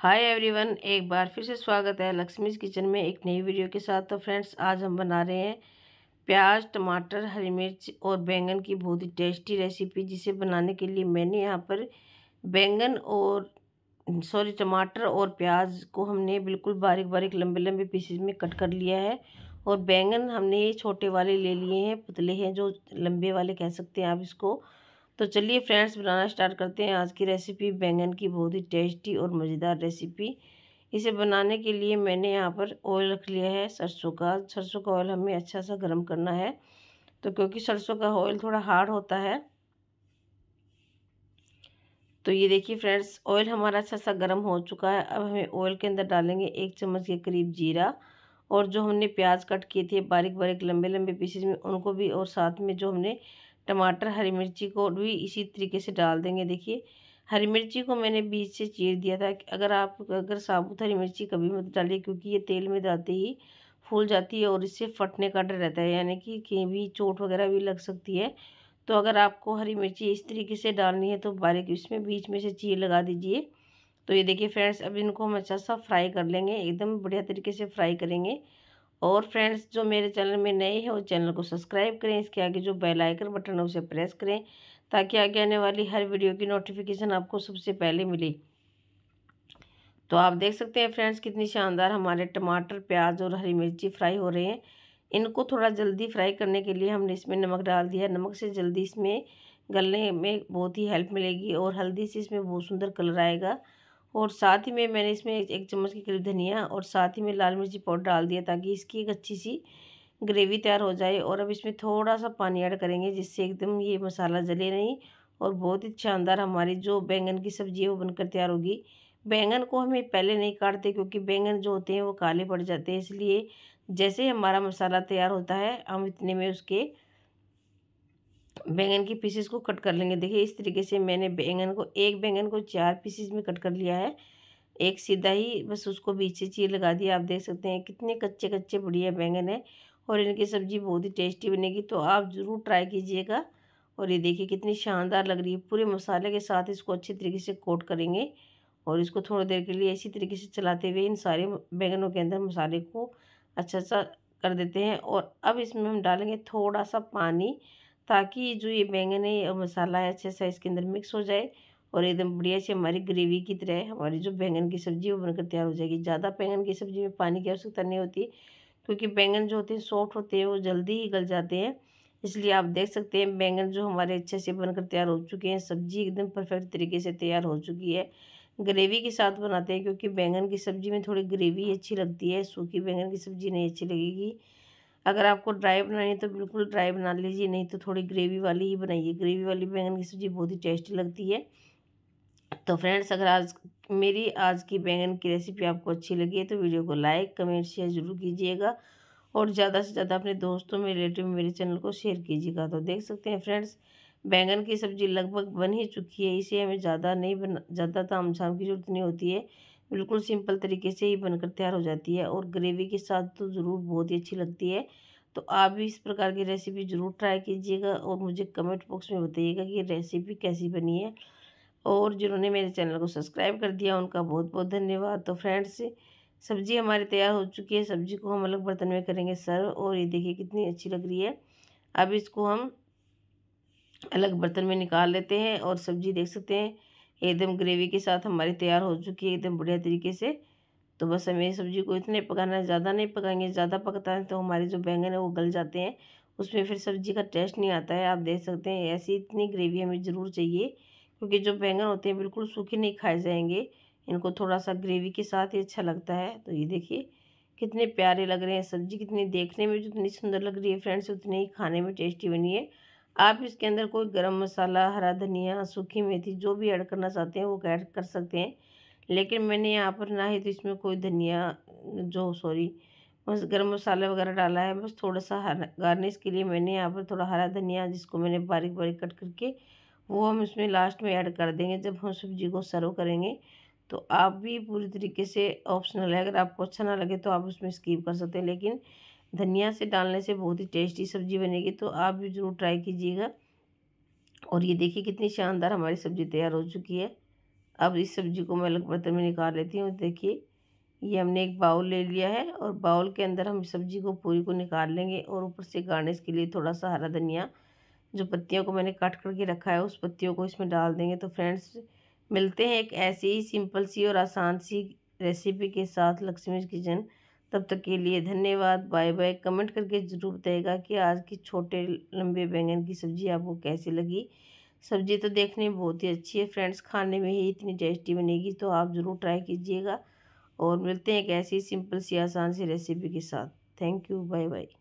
hi everyone एक बार फिर से स्वागत है लक्ष्मीज किचन में एक नई वीडियो के साथ तो फ्रेंड्स आज हम बना रहे हैं प्याज टमाटर हरी मिर्च और बैंगन की बहुत ही टेस्टी रेसिपी जिसे बनाने के लिए मैंने यहाँ पर बैंगन और सॉरी टमाटर और प्याज को हमने बिल्कुल बारीक बारीक लंबे लंबे पीसेज में कट कर लिया है और बैंगन हमने ये छोटे वाले ले लिए हैं पतले हैं जो लंबे वाले कह सकते हैं आप इसको तो चलिए फ्रेंड्स बनाना स्टार्ट करते हैं आज की रेसिपी बैंगन की बहुत ही टेस्टी और मज़ेदार रेसिपी इसे बनाने के लिए मैंने यहाँ पर ऑयल रख लिया है सरसों का सरसों का ऑयल हमें अच्छा सा गर्म करना है तो क्योंकि सरसों का ऑयल थोड़ा हार्ड होता है तो ये देखिए फ्रेंड्स ऑयल हमारा अच्छा सा गर्म हो चुका है अब हमें ऑयल के अंदर डालेंगे एक चम्मच के करीब जीरा और जो हमने प्याज कट किए थे बारीक बारीक लंबे लंबे पीसेज में उनको भी और साथ में जो हमने टमाटर हरी मिर्ची को भी इसी तरीके से डाल देंगे देखिए हरी मिर्ची को मैंने बीच से चीर दिया था अगर आप अगर साबुत हरी मिर्ची कभी मत डालिए क्योंकि ये तेल में डालते ही फूल जाती है और इससे फटने का डर रहता है यानी कि कहीं भी चोट वगैरह भी लग सकती है तो अगर आपको हरी मिर्ची इस तरीके से डालनी है तो बारीक इसमें बीच में से चीर लगा दीजिए तो ये देखिए फ्रेंड्स अब इनको हम अच्छा सा फ्राई कर लेंगे एकदम बढ़िया तरीके से फ्राई करेंगे और फ्रेंड्स जो मेरे चैनल में नए हैं वो चैनल को सब्सक्राइब करें इसके आगे जो बेल आइकन बटन है उसे प्रेस करें ताकि आगे आने वाली हर वीडियो की नोटिफिकेशन आपको सबसे पहले मिले तो आप देख सकते हैं फ्रेंड्स कितनी शानदार हमारे टमाटर प्याज और हरी मिर्ची फ्राई हो रहे हैं इनको थोड़ा जल्दी फ्राई करने के लिए हमने इसमें नमक डाल दिया है नमक से जल्दी इसमें गलने में बहुत ही हेल्प मिलेगी और हल्दी से इसमें बहुत सुंदर कलर आएगा और साथ ही में मैंने इसमें एक चम्मच के करीब धनिया और साथ ही में लाल मिर्ची पाउडर डाल दिया ताकि इसकी एक अच्छी सी ग्रेवी तैयार हो जाए और अब इसमें थोड़ा सा पानी ऐड करेंगे जिससे एकदम ये मसाला जले नहीं और बहुत ही शानदार हमारी जो बैंगन की सब्ज़ी है वो बनकर तैयार होगी बैंगन को हमें पहले नहीं काटते क्योंकि बैंगन जो होते हैं वो काले पड़ जाते हैं इसलिए जैसे हमारा मसाला तैयार होता है हम इतने में उसके बैंगन की पीसेस को कट कर लेंगे देखिए इस तरीके से मैंने बैंगन को एक बैंगन को चार पीसेस में कट कर लिया है एक सीधा ही बस उसको बीच से चीर लगा दिया आप देख सकते हैं कितने कच्चे कच्चे बढ़िया बैंगन है और इनकी सब्ज़ी बहुत ही टेस्टी बनेगी तो आप ज़रूर ट्राई कीजिएगा और ये देखिए कितनी शानदार लग रही है पूरे मसाले के साथ इसको अच्छे तरीके से कोट करेंगे और इसको थोड़ी देर के लिए इसी तरीके से चलाते हुए इन सारे बैंगनों के अंदर मसाले को अच्छा सा कर देते हैं और अब इसमें हम डालेंगे थोड़ा सा पानी ताकि जो ये बैंगन है और मसाला है अच्छे से इसके अंदर मिक्स हो जाए और एकदम बढ़िया से हमारी ग्रेवी की तरह हमारी जो बैंगन की सब्ज़ी वो बनकर तैयार हो जाएगी ज़्यादा बैंगन की सब्ज़ी में पानी की आवश्यकता नहीं होती क्योंकि बैंगन जो होते हैं सॉफ्ट होते हैं वो जल्दी ही गल जाते हैं इसलिए आप देख सकते हैं बैंगन जो हमारे अच्छे से बनकर तैयार हो चुके हैं सब्ज़ी एकदम परफेक्ट तरीके से तैयार हो चुकी है ग्रेवी के साथ बनाते हैं क्योंकि बैंगन की सब्ज़ी में थोड़ी ग्रेवी अच्छी लगती है सूखी बैंगन की सब्ज़ी नहीं अच्छी लगेगी अगर आपको ड्राई बनानी है तो बिल्कुल ड्राई बना लीजिए नहीं तो थोड़ी ग्रेवी वाली ही बनाइए ग्रेवी वाली बैंगन की सब्ज़ी बहुत ही टेस्टी लगती है तो फ्रेंड्स अगर आज मेरी आज की बैंगन की रेसिपी आपको अच्छी लगी है तो वीडियो को लाइक कमेंट शेयर ज़रूर कीजिएगा और ज़्यादा से ज़्यादा अपने दोस्तों में रिलेटिव मेरे चैनल को शेयर कीजिएगा तो देख सकते हैं फ्रेंड्स बैंगन की सब्ज़ी लगभग बन ही चुकी है इसे हमें ज़्यादा नहीं बना ज़्यादा ताम की जरूरत नहीं होती है बिल्कुल सिंपल तरीके से ही बनकर तैयार हो जाती है और ग्रेवी के साथ तो ज़रूर बहुत ही अच्छी लगती है तो आप भी इस प्रकार की रेसिपी ज़रूर ट्राई कीजिएगा और मुझे कमेंट बॉक्स में बताइएगा कि रेसिपी कैसी बनी है और जिन्होंने मेरे चैनल को सब्सक्राइब कर दिया उनका बहुत बहुत धन्यवाद तो फ्रेंड्स सब्ज़ी हमारी तैयार हो चुकी है सब्ज़ी को हम अलग बर्तन में करेंगे सर्व और ये देखिए कितनी अच्छी लग रही है अब इसको हम अलग बर्तन में निकाल लेते हैं और सब्ज़ी देख सकते हैं एकदम ग्रेवी के साथ हमारी तैयार हो चुकी है एकदम बढ़िया तरीके से तो बस हमें सब्जी को इतने पकाना है ज़्यादा नहीं पकाएंगे ज़्यादा पकता है तो हमारे जो बैंगन है वो गल जाते हैं उसमें फिर सब्जी का टेस्ट नहीं आता है आप देख सकते हैं ऐसी इतनी ग्रेवी हमें ज़रूर चाहिए क्योंकि जो बैंगन होते हैं बिल्कुल सूखे नहीं खाए जाएंगे इनको थोड़ा सा ग्रेवी के साथ ही अच्छा लगता है तो ये देखिए कितने प्यारे लग रहे हैं सब्जी कितनी देखने में जितनी सुंदर लग रही है फ्रेंड्स उतनी ही खाने में टेस्टी बनी है आप इसके अंदर कोई गरम मसाला हरा धनिया सूखी मेथी जो भी ऐड करना चाहते हैं वो ऐड कर सकते हैं लेकिन मैंने यहाँ पर ना ही तो इसमें कोई धनिया जो सॉरी बस गर्म मसाला वगैरह डाला है बस थोड़ा सा गार्निश के लिए मैंने यहाँ पर थोड़ा हरा धनिया जिसको मैंने बारीक बारीक कट करके वो हम इसमें लास्ट में ऐड कर देंगे जब हम सब्जी को सर्व करेंगे तो आप भी पूरी तरीके से ऑप्शनल है अगर आपको अच्छा ना लगे तो आप उसमें स्कीप कर सकते हैं लेकिन धनिया से डालने से बहुत ही टेस्टी सब्ज़ी बनेगी तो आप भी ज़रूर ट्राई कीजिएगा और ये देखिए कितनी शानदार हमारी सब्ज़ी तैयार हो चुकी है अब इस सब्ज़ी को मैं अलग बर्तन में निकाल लेती हूँ देखिए ये हमने एक बाउल ले लिया है और बाउल के अंदर हम सब्ज़ी को पूरी को निकाल लेंगे और ऊपर से गार्निश के लिए थोड़ा सा हरा धनिया जो पत्तियों को मैंने काट करके रखा है उस पत्तियों को इसमें डाल देंगे तो फ्रेंड्स मिलते हैं एक ऐसी ही सिंपल सी और आसान सी रेसिपी के साथ लक्ष्मी किचन तब तक के लिए धन्यवाद बाय बाय कमेंट करके ज़रूर बताइएगा कि आज की छोटे लंबे बैंगन की सब्ज़ी आपको कैसी लगी सब्ज़ी तो देखने में बहुत ही अच्छी है फ्रेंड्स खाने में ही इतनी टेस्टी बनेगी तो आप ज़रूर ट्राई कीजिएगा और मिलते हैं एक ऐसी सिंपल सी आसान सी रेसिपी के साथ थैंक यू बाय बाय